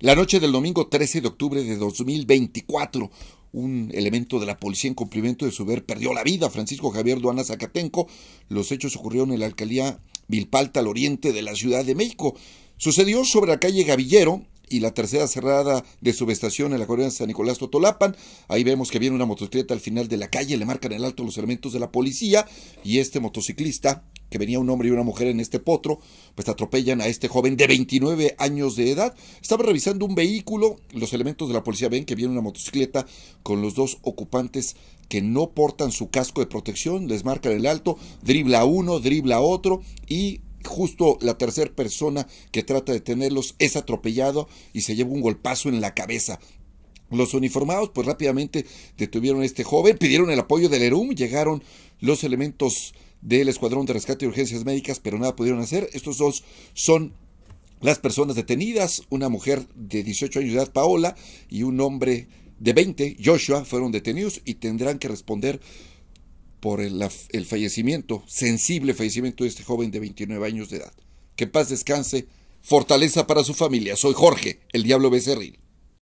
La noche del domingo 13 de octubre de 2024, un elemento de la policía en cumplimiento de su ver perdió la vida, Francisco Javier Duana Zacatenco. Los hechos ocurrieron en la alcaldía Vilpalta, al oriente de la Ciudad de México. Sucedió sobre la calle Gavillero y la tercera cerrada de subestación en la colonia de San Nicolás Totolapan. Ahí vemos que viene una motocicleta al final de la calle, le marcan el alto los elementos de la policía y este motociclista que venía un hombre y una mujer en este potro, pues atropellan a este joven de 29 años de edad. Estaba revisando un vehículo, los elementos de la policía ven que viene una motocicleta con los dos ocupantes que no portan su casco de protección, les marcan el alto, dribla uno, dribla otro y justo la tercera persona que trata de tenerlos es atropellado y se lleva un golpazo en la cabeza. Los uniformados pues rápidamente detuvieron a este joven, pidieron el apoyo del ERUM, llegaron los elementos del Escuadrón de Rescate y Urgencias Médicas, pero nada pudieron hacer. Estos dos son las personas detenidas, una mujer de 18 años de edad, Paola, y un hombre de 20, Joshua, fueron detenidos y tendrán que responder por el, fallecimiento, sensible fallecimiento de este joven de 29 años de edad. Que paz descanse, fortaleza para su familia. Soy Jorge, el Diablo Becerril.